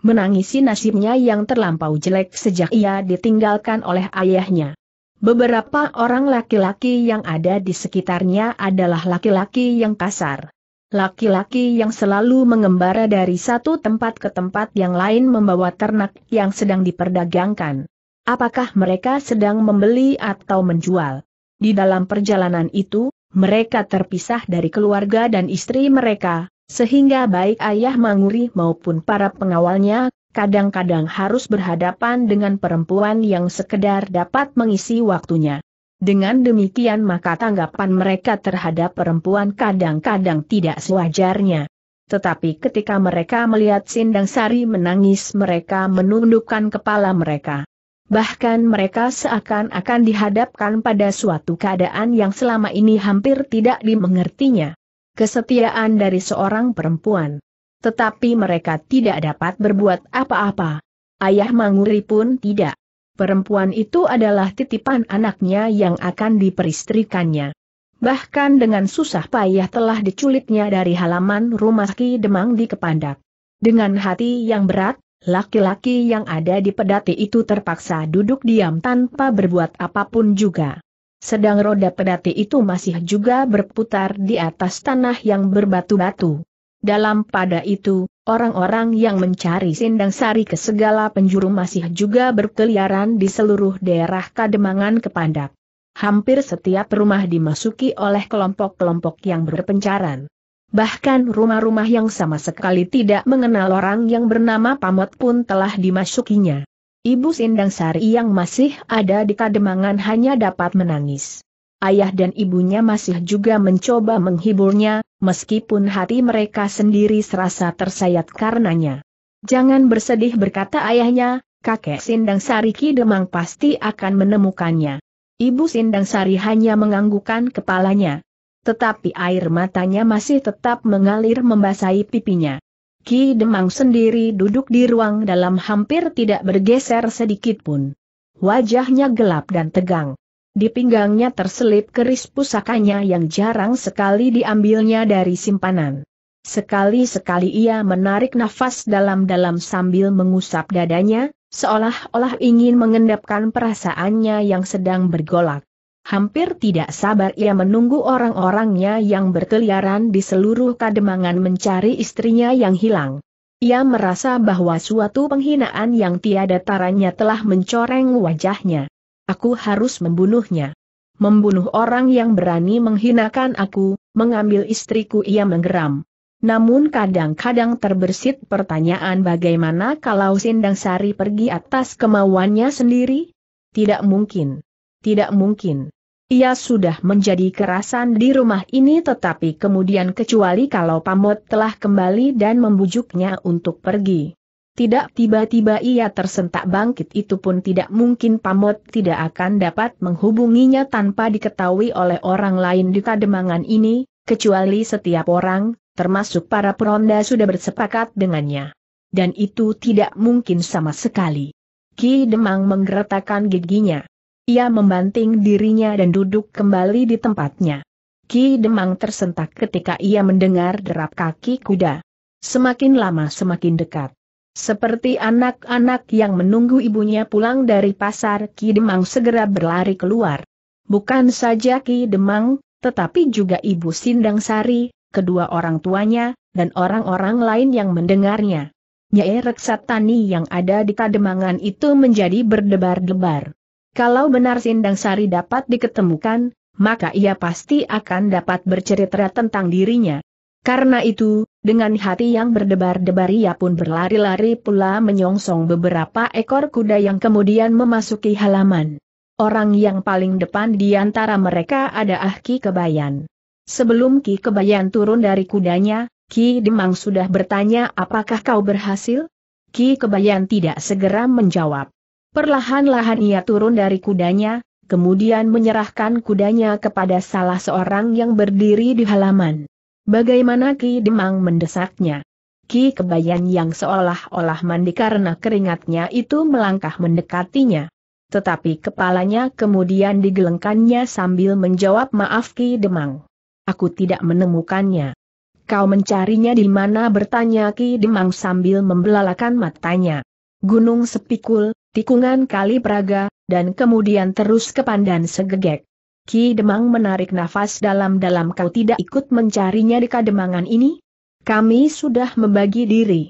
Menangisi nasibnya yang terlampau jelek sejak ia ditinggalkan oleh ayahnya. Beberapa orang laki-laki yang ada di sekitarnya adalah laki-laki yang kasar. Laki-laki yang selalu mengembara dari satu tempat ke tempat yang lain membawa ternak yang sedang diperdagangkan. Apakah mereka sedang membeli atau menjual? Di dalam perjalanan itu, mereka terpisah dari keluarga dan istri mereka, sehingga baik ayah Manguri maupun para pengawalnya, kadang-kadang harus berhadapan dengan perempuan yang sekedar dapat mengisi waktunya. Dengan demikian maka tanggapan mereka terhadap perempuan kadang-kadang tidak sewajarnya. Tetapi ketika mereka melihat Sindang Sari menangis mereka menundukkan kepala mereka. Bahkan mereka seakan-akan dihadapkan pada suatu keadaan yang selama ini hampir tidak dimengertinya kesetiaan dari seorang perempuan. Tetapi mereka tidak dapat berbuat apa-apa. Ayah Manguri pun tidak. Perempuan itu adalah titipan anaknya yang akan diperistrikannya. Bahkan dengan susah payah telah diculiknya dari halaman rumah Ki Demang di Kepandak. Dengan hati yang berat, laki-laki yang ada di pedati itu terpaksa duduk diam tanpa berbuat apapun juga. Sedang roda pedati itu masih juga berputar di atas tanah yang berbatu-batu. Dalam pada itu, orang-orang yang mencari sindang sari ke segala penjuru masih juga berkeliaran di seluruh daerah Kademangan Kepandak. Hampir setiap rumah dimasuki oleh kelompok-kelompok yang berpencaran. Bahkan rumah-rumah yang sama sekali tidak mengenal orang yang bernama Pamot pun telah dimasukinya. Ibu Sindang Sari yang masih ada di kademangan hanya dapat menangis. Ayah dan ibunya masih juga mencoba menghiburnya, meskipun hati mereka sendiri serasa tersayat karenanya. Jangan bersedih berkata ayahnya, kakek Sindang Sari Kidemang pasti akan menemukannya. Ibu Sindang Sari hanya menganggukkan kepalanya. Tetapi air matanya masih tetap mengalir membasahi pipinya. Ki Demang sendiri duduk di ruang dalam hampir tidak bergeser sedikit pun. Wajahnya gelap dan tegang. Di pinggangnya terselip keris pusakanya yang jarang sekali diambilnya dari simpanan. Sekali-sekali ia menarik nafas dalam-dalam sambil mengusap dadanya, seolah-olah ingin mengendapkan perasaannya yang sedang bergolak. Hampir tidak sabar ia menunggu orang-orangnya yang berkeliaran di seluruh kademangan mencari istrinya yang hilang. Ia merasa bahwa suatu penghinaan yang tiada taranya telah mencoreng wajahnya. Aku harus membunuhnya. Membunuh orang yang berani menghinakan aku, mengambil istriku ia menggeram. Namun kadang-kadang terbersit pertanyaan bagaimana kalau Sindang Sari pergi atas kemauannya sendiri? Tidak mungkin. Tidak mungkin. Ia sudah menjadi kerasan di rumah ini tetapi kemudian kecuali kalau Pamot telah kembali dan membujuknya untuk pergi. Tidak tiba-tiba ia tersentak bangkit itu pun tidak mungkin Pamot tidak akan dapat menghubunginya tanpa diketahui oleh orang lain di kademangan ini, kecuali setiap orang, termasuk para peronda sudah bersepakat dengannya. Dan itu tidak mungkin sama sekali. Ki Demang menggeretakkan giginya. Ia membanting dirinya dan duduk kembali di tempatnya. Ki Demang tersentak ketika ia mendengar derap kaki kuda. Semakin lama semakin dekat. Seperti anak-anak yang menunggu ibunya pulang dari pasar, Ki Demang segera berlari keluar. Bukan saja Ki Demang, tetapi juga Ibu Sindang Sari, kedua orang tuanya, dan orang-orang lain yang mendengarnya. Nyai Reksatani yang ada di kademangan itu menjadi berdebar-debar. Kalau benar Sindang Sari dapat diketemukan, maka ia pasti akan dapat bercerita tentang dirinya. Karena itu, dengan hati yang berdebar-debar ia pun berlari-lari pula menyongsong beberapa ekor kuda yang kemudian memasuki halaman. Orang yang paling depan di antara mereka ada Ahki Kebayan. Sebelum Ki Kebayan turun dari kudanya, Ki Demang sudah bertanya apakah kau berhasil? Ki Kebayan tidak segera menjawab. Perlahan-lahan ia turun dari kudanya, kemudian menyerahkan kudanya kepada salah seorang yang berdiri di halaman. Bagaimana Ki Demang mendesaknya? Ki Kebayan yang seolah-olah mandi karena keringatnya itu melangkah mendekatinya. Tetapi kepalanya kemudian digelengkannya sambil menjawab maaf Ki Demang. Aku tidak menemukannya. Kau mencarinya di mana bertanya Ki Demang sambil membelalakan matanya. Gunung Sepikul, tikungan kali praga, dan kemudian terus ke pandan segegek. Ki Demang menarik nafas dalam-dalam kau tidak ikut mencarinya di kademangan ini? Kami sudah membagi diri.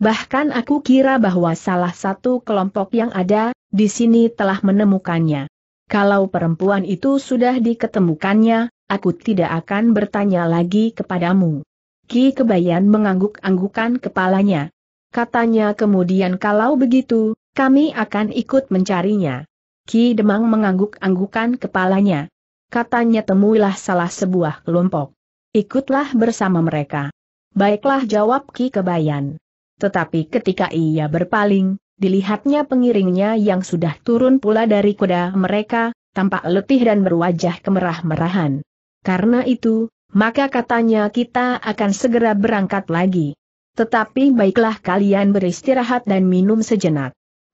Bahkan aku kira bahwa salah satu kelompok yang ada, di sini telah menemukannya. Kalau perempuan itu sudah diketemukannya, aku tidak akan bertanya lagi kepadamu. Ki Kebayan mengangguk-anggukan kepalanya. Katanya kemudian kalau begitu, kami akan ikut mencarinya. Ki Demang mengangguk-anggukan kepalanya. Katanya temuilah salah sebuah kelompok. Ikutlah bersama mereka. Baiklah jawab Ki Kebayan. Tetapi ketika ia berpaling, dilihatnya pengiringnya yang sudah turun pula dari kuda mereka, tampak letih dan berwajah kemerah-merahan. Karena itu, maka katanya kita akan segera berangkat lagi. Tetapi baiklah kalian beristirahat dan minum sejenak.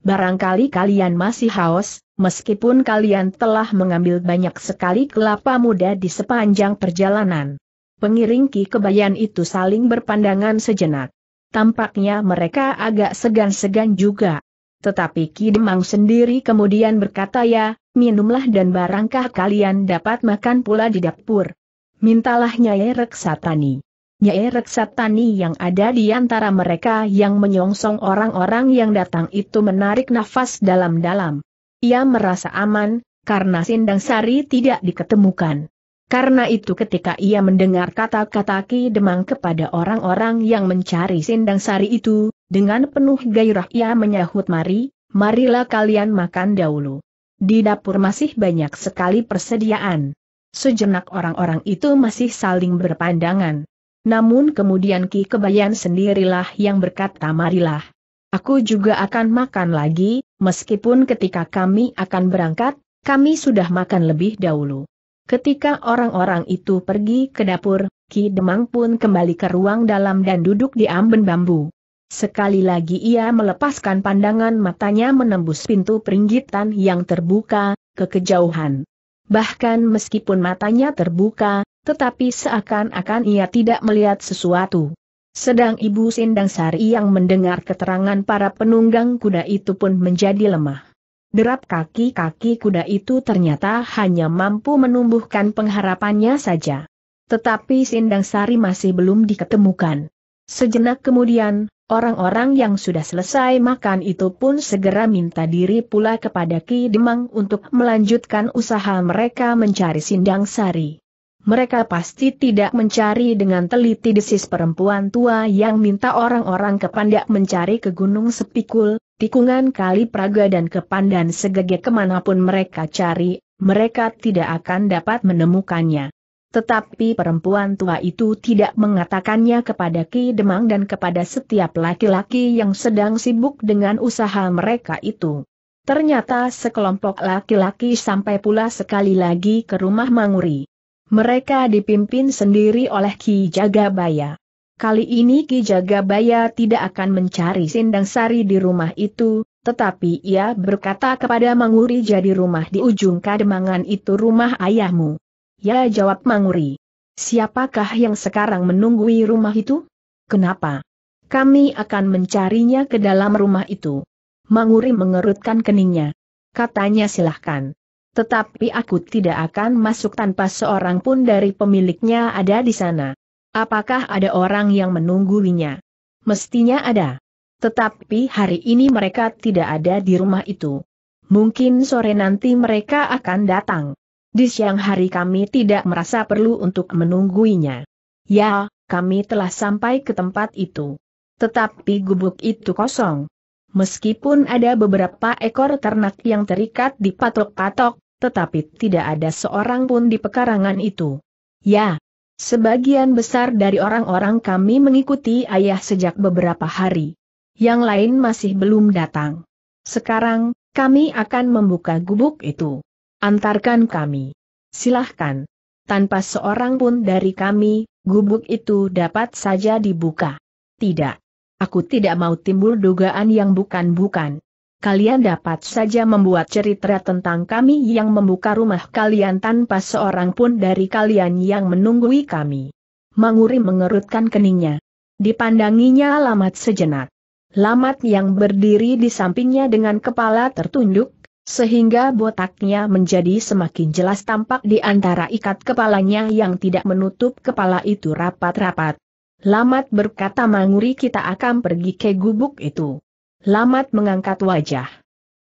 Barangkali kalian masih haus, meskipun kalian telah mengambil banyak sekali kelapa muda di sepanjang perjalanan. Pengiring Ki Kebayan itu saling berpandangan sejenak. Tampaknya mereka agak segan-segan juga. Tetapi Ki Demang sendiri kemudian berkata ya, minumlah dan barangkah kalian dapat makan pula di dapur. Mintalah Nyai Reksatani. Nyai Reksatani yang ada di antara mereka yang menyongsong orang-orang yang datang itu menarik nafas dalam-dalam. Ia merasa aman, karena Sindang Sari tidak diketemukan. Karena itu ketika ia mendengar kata-kata Ki Demang kepada orang-orang yang mencari Sindang Sari itu, dengan penuh gairah ia menyahut mari, marilah kalian makan dahulu. Di dapur masih banyak sekali persediaan. Sejenak orang-orang itu masih saling berpandangan. Namun kemudian Ki Kebayan sendirilah yang berkata marilah. Aku juga akan makan lagi, meskipun ketika kami akan berangkat, kami sudah makan lebih dahulu. Ketika orang-orang itu pergi ke dapur, Ki Demang pun kembali ke ruang dalam dan duduk di amben bambu. Sekali lagi ia melepaskan pandangan matanya menembus pintu peringgitan yang terbuka, ke kejauhan. Bahkan meskipun matanya terbuka, tetapi seakan-akan ia tidak melihat sesuatu. Sedang Ibu Sindang Sari yang mendengar keterangan para penunggang kuda itu pun menjadi lemah. Derap kaki-kaki kuda itu ternyata hanya mampu menumbuhkan pengharapannya saja. Tetapi Sindang Sari masih belum diketemukan. Sejenak kemudian, orang-orang yang sudah selesai makan itu pun segera minta diri pula kepada Ki Demang untuk melanjutkan usaha mereka mencari Sindang Sari mereka pasti tidak mencari dengan teliti desis perempuan tua yang minta orang-orang kepandak mencari ke Gunung Sepikul, tikungan Kali Praga dan kepandan segege kemanapun mereka cari, mereka tidak akan dapat menemukannya. Tetapi perempuan tua itu tidak mengatakannya kepada Ki Demang dan kepada setiap laki-laki yang sedang sibuk dengan usaha mereka itu. Ternyata sekelompok laki-laki sampai pula sekali lagi ke rumah Manguri. Mereka dipimpin sendiri oleh Ki Jagabaya. Kali ini Ki Jagabaya tidak akan mencari sindang sari di rumah itu, tetapi ia berkata kepada Manguri jadi rumah di ujung kademangan itu rumah ayahmu. Ya jawab Manguri. Siapakah yang sekarang menunggui rumah itu? Kenapa? Kami akan mencarinya ke dalam rumah itu. Manguri mengerutkan keningnya. Katanya silahkan. Tetapi aku tidak akan masuk tanpa seorang pun dari pemiliknya ada di sana. Apakah ada orang yang menungguinya? Mestinya ada. Tetapi hari ini mereka tidak ada di rumah itu. Mungkin sore nanti mereka akan datang. Di siang hari kami tidak merasa perlu untuk menungguinya. Ya, kami telah sampai ke tempat itu. Tetapi gubuk itu kosong. Meskipun ada beberapa ekor ternak yang terikat di patok-patok, tetapi tidak ada seorang pun di pekarangan itu. Ya, sebagian besar dari orang-orang kami mengikuti ayah sejak beberapa hari. Yang lain masih belum datang. Sekarang, kami akan membuka gubuk itu. Antarkan kami. Silahkan. Tanpa seorang pun dari kami, gubuk itu dapat saja dibuka. Tidak. Aku tidak mau timbul dugaan yang bukan-bukan kalian dapat saja membuat cerita tentang kami yang membuka rumah kalian tanpa seorang pun dari kalian yang menunggui kami. Manguri mengerutkan keningnya. Dipandanginya Lamat sejenak. Lamat yang berdiri di sampingnya dengan kepala tertunduk, sehingga botaknya menjadi semakin jelas tampak di antara ikat kepalanya yang tidak menutup kepala itu rapat-rapat. Lamat berkata Manguri kita akan pergi ke gubuk itu. Lamat mengangkat wajah.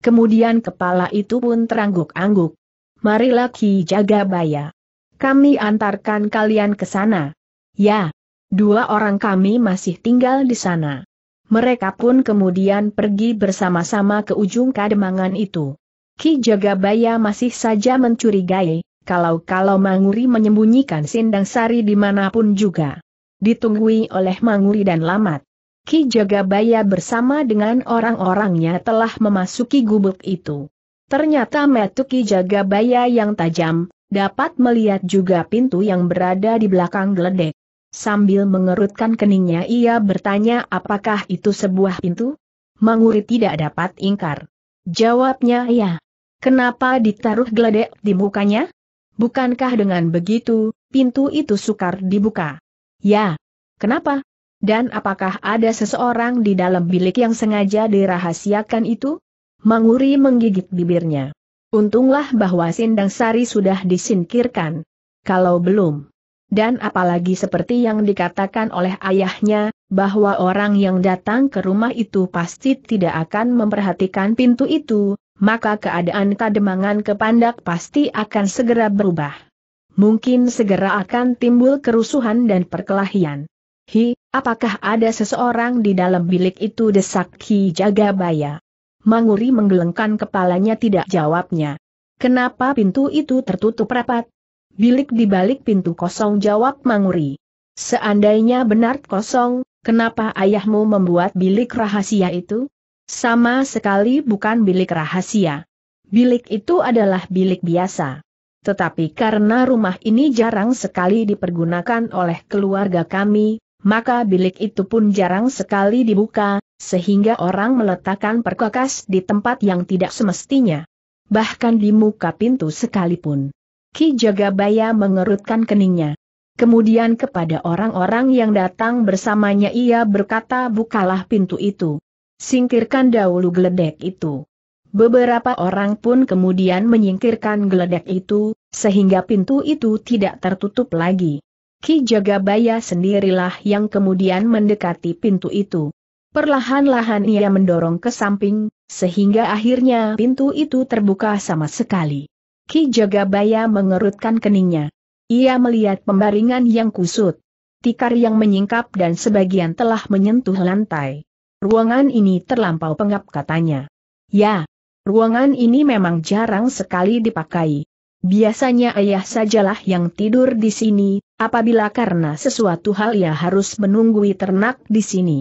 Kemudian kepala itu pun terangguk-angguk. Marilah Ki Jagabaya, Kami antarkan kalian ke sana. Ya, dua orang kami masih tinggal di sana. Mereka pun kemudian pergi bersama-sama ke ujung kademangan itu. Ki Jagabaya masih saja mencurigai, kalau-kalau Manguri menyembunyikan Sindang Sari dimanapun juga. Ditunggui oleh Manguri dan Lamat. Ki Jagabaya bersama dengan orang-orangnya telah memasuki gubuk itu. Ternyata Ki Jagabaya yang tajam, dapat melihat juga pintu yang berada di belakang geledek. Sambil mengerutkan keningnya ia bertanya apakah itu sebuah pintu? Manguri tidak dapat ingkar. Jawabnya ya. Kenapa ditaruh geledek di mukanya? Bukankah dengan begitu, pintu itu sukar dibuka? Ya. Kenapa? Dan apakah ada seseorang di dalam bilik yang sengaja dirahasiakan itu? Manguri menggigit bibirnya. Untunglah bahwa Sindang Sari sudah disingkirkan. Kalau belum. Dan apalagi seperti yang dikatakan oleh ayahnya, bahwa orang yang datang ke rumah itu pasti tidak akan memperhatikan pintu itu, maka keadaan kademangan kepandak pasti akan segera berubah. Mungkin segera akan timbul kerusuhan dan perkelahian. Hi, Apakah ada seseorang di dalam bilik itu desak Ki Jagabaya? Manguri menggelengkan kepalanya tidak jawabnya. Kenapa pintu itu tertutup rapat? Bilik di balik pintu kosong jawab Manguri. Seandainya benar kosong, kenapa ayahmu membuat bilik rahasia itu? Sama sekali bukan bilik rahasia. Bilik itu adalah bilik biasa. Tetapi karena rumah ini jarang sekali dipergunakan oleh keluarga kami, maka bilik itu pun jarang sekali dibuka, sehingga orang meletakkan perkakas di tempat yang tidak semestinya. Bahkan di muka pintu sekalipun. Ki Jagabaya mengerutkan keningnya. Kemudian kepada orang-orang yang datang bersamanya ia berkata bukalah pintu itu. Singkirkan dahulu geledek itu. Beberapa orang pun kemudian menyingkirkan geledek itu, sehingga pintu itu tidak tertutup lagi. Ki Jagabaya sendirilah yang kemudian mendekati pintu itu. Perlahan-lahan ia mendorong ke samping, sehingga akhirnya pintu itu terbuka sama sekali. Ki Jagabaya mengerutkan keningnya. Ia melihat pembaringan yang kusut, tikar yang menyingkap dan sebagian telah menyentuh lantai. Ruangan ini terlampau pengap katanya. Ya, ruangan ini memang jarang sekali dipakai. Biasanya ayah sajalah yang tidur di sini, apabila karena sesuatu hal ia harus menunggui ternak di sini.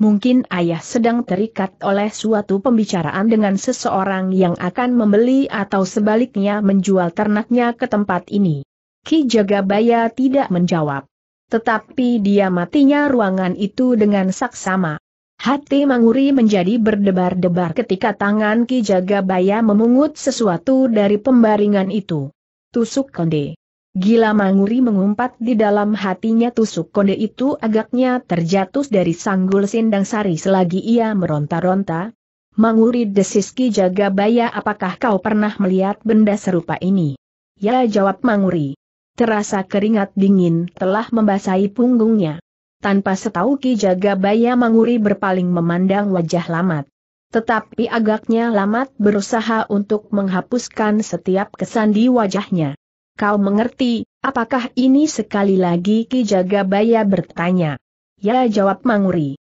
Mungkin ayah sedang terikat oleh suatu pembicaraan dengan seseorang yang akan membeli atau sebaliknya menjual ternaknya ke tempat ini. Ki Jagabaya tidak menjawab. Tetapi dia matinya ruangan itu dengan saksama. Hati Manguri menjadi berdebar-debar ketika tangan Ki Jagabaya memungut sesuatu dari pembaringan itu. Tusuk konde. Gila Manguri mengumpat di dalam hatinya tusuk konde itu agaknya terjatuh dari sanggul sindang sari selagi ia meronta-ronta. Manguri desis Ki Jagabaya apakah kau pernah melihat benda serupa ini? Ya jawab Manguri. Terasa keringat dingin telah membasahi punggungnya. Tanpa setahu Ki Jagabaya Manguri berpaling memandang wajah Lamat. Tetapi agaknya Lamat berusaha untuk menghapuskan setiap kesan di wajahnya. Kau mengerti, apakah ini sekali lagi Ki Jagabaya bertanya? Ya jawab Manguri.